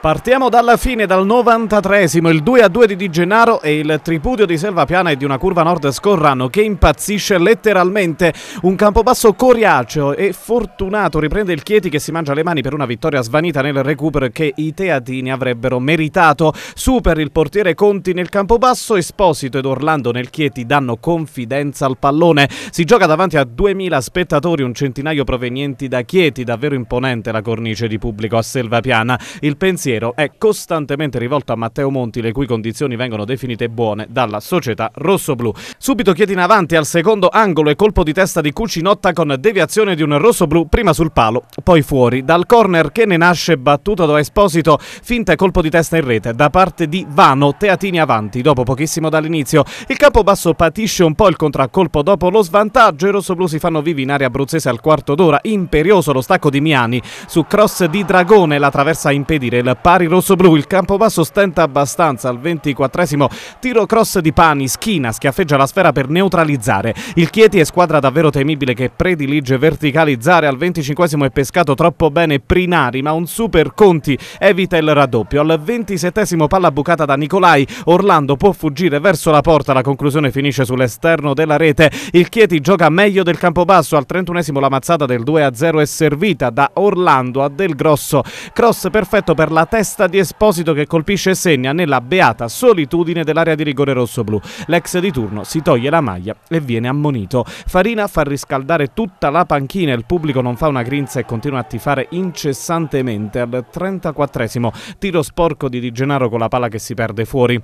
Partiamo dalla fine, dal 93esimo, il 2-2 di Di Gennaro e il tripudio di Selvapiana e di una curva nord Scorrano che impazzisce letteralmente. Un campobasso coriaceo e fortunato riprende il Chieti che si mangia le mani per una vittoria svanita nel recupero che i teatini avrebbero meritato. Super il portiere Conti nel campobasso, Esposito ed Orlando nel Chieti danno confidenza al pallone. Si gioca davanti a 2000 spettatori, un centinaio provenienti da Chieti, davvero imponente la cornice di pubblico a Selvapiana. Il pensiero pensiero è costantemente rivolto a Matteo Monti, le cui condizioni vengono definite buone dalla società rossoblu. Subito chiede in avanti al secondo angolo e colpo di testa di Cucinotta con deviazione di un rossoblu prima sul palo, poi fuori. Dal corner che ne nasce battuto da Esposito, finta e colpo di testa in rete da parte di Vano, Teatini avanti dopo pochissimo dall'inizio. Il capo basso patisce un po' il contraccolpo dopo lo svantaggio, i rossoblu si fanno vivi in area abruzzese al quarto d'ora, imperioso lo stacco di Miani su cross di Dragone, la traversa a impedire il pari rosso-blu, il campo basso stenta abbastanza al 24 tiro cross di Pani, schina, schiaffeggia la sfera per neutralizzare. Il Chieti è squadra davvero temibile che predilige verticalizzare al 25 è pescato troppo bene Prinari, ma un super Conti evita il raddoppio. Al 27 palla bucata da Nicolai, Orlando può fuggire verso la porta, la conclusione finisce sull'esterno della rete. Il Chieti gioca meglio del campo basso, al 31 la mazzata del 2-0 è servita da Orlando a Del Grosso. Cross perfetto per la testa di Esposito che colpisce e segna nella beata solitudine dell'area di rigore rosso-blu. L'ex di turno si toglie la maglia e viene ammonito. Farina fa riscaldare tutta la panchina, e il pubblico non fa una grinza e continua a tifare incessantemente al 34esimo. Tiro sporco di Di Genaro con la palla che si perde fuori.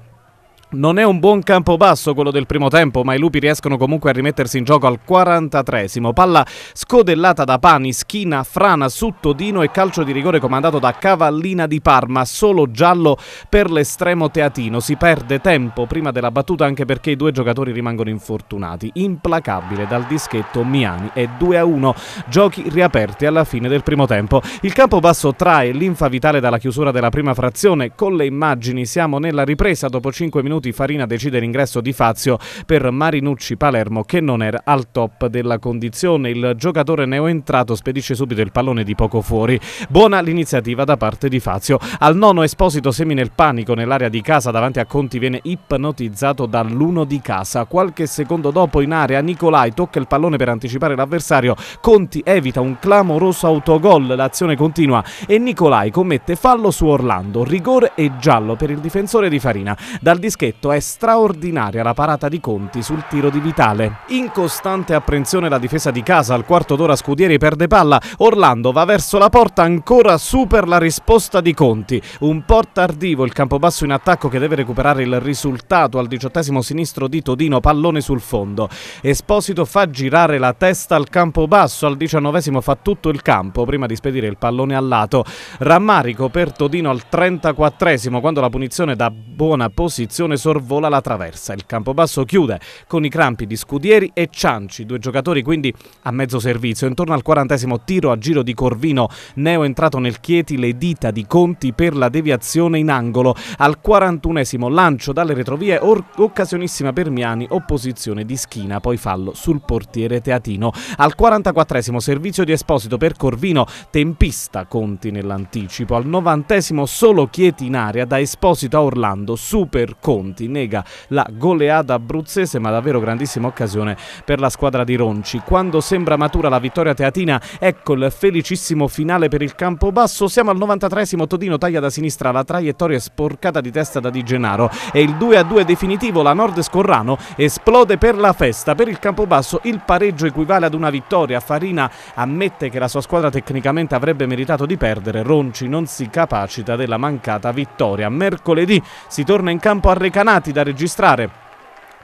Non è un buon campo basso quello del primo tempo, ma i lupi riescono comunque a rimettersi in gioco al 43esimo. Palla scodellata da Pani, schina frana su Todino e calcio di rigore comandato da Cavallina di Parma, solo giallo per l'estremo teatino. Si perde tempo prima della battuta anche perché i due giocatori rimangono infortunati. Implacabile dal dischetto Miani è 2-1. Giochi riaperti alla fine del primo tempo. Il campo basso trae l'infa vitale dalla chiusura della prima frazione. Con le immagini siamo nella ripresa dopo 5 minuti minuti Farina decide l'ingresso di Fazio per Marinucci Palermo che non era al top della condizione. Il giocatore neoentrato spedisce subito il pallone di poco fuori. Buona l'iniziativa da parte di Fazio. Al nono Esposito semina il panico nell'area di casa davanti a Conti viene ipnotizzato dall'uno di casa. Qualche secondo dopo in area Nicolai tocca il pallone per anticipare l'avversario. Conti evita un clamoroso autogol, l'azione continua e Nicolai commette fallo su Orlando, rigore e giallo per il difensore di Farina. Dal dischetto Spalletto è straordinaria la parata di Conti sul tiro di Vitale. In costante apprensione la difesa di casa, al quarto d'ora Scudieri perde palla, Orlando va verso la porta ancora su per la risposta di Conti. Un po' tardivo il campo basso in attacco che deve recuperare il risultato al diciottesimo sinistro di Todino, pallone sul fondo. Esposito fa girare la testa al campo basso, al diciannovesimo fa tutto il campo prima di spedire il pallone al lato. Rammarico per Todino al 34 quando la punizione da buona posizione sorvola la traversa. Il campo basso chiude con i crampi di Scudieri e Cianci, due giocatori quindi a mezzo servizio. Intorno al quarantesimo tiro a giro di Corvino, Neo entrato nel Chieti le dita di Conti per la deviazione in angolo. Al quarantunesimo lancio dalle retrovie, occasionissima per Miani, opposizione di Schina, poi fallo sul portiere Teatino. Al quarantaquattresimo servizio di Esposito per Corvino, tempista Conti nell'anticipo. Al novantesimo solo Chieti in area da Esposito a Orlando, super Conti punti, nega la goleada abruzzese ma davvero grandissima occasione per la squadra di Ronci. Quando sembra matura la vittoria teatina, ecco il felicissimo finale per il campo basso, siamo al 93esimo, Todino taglia da sinistra, la traiettoria è sporcata di testa da Di Genaro e il 2-2 a definitivo, la Nord Scorrano esplode per la festa, per il campo basso il pareggio equivale ad una vittoria, Farina ammette che la sua squadra tecnicamente avrebbe meritato di perdere, Ronci non si capacita della mancata vittoria. Mercoledì si torna in campo a recuperare canati da registrare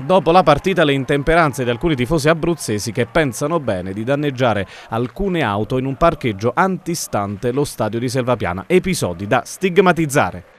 Dopo la partita le intemperanze di alcuni tifosi abruzzesi che pensano bene di danneggiare alcune auto in un parcheggio antistante lo stadio di Selvapiana, episodi da stigmatizzare.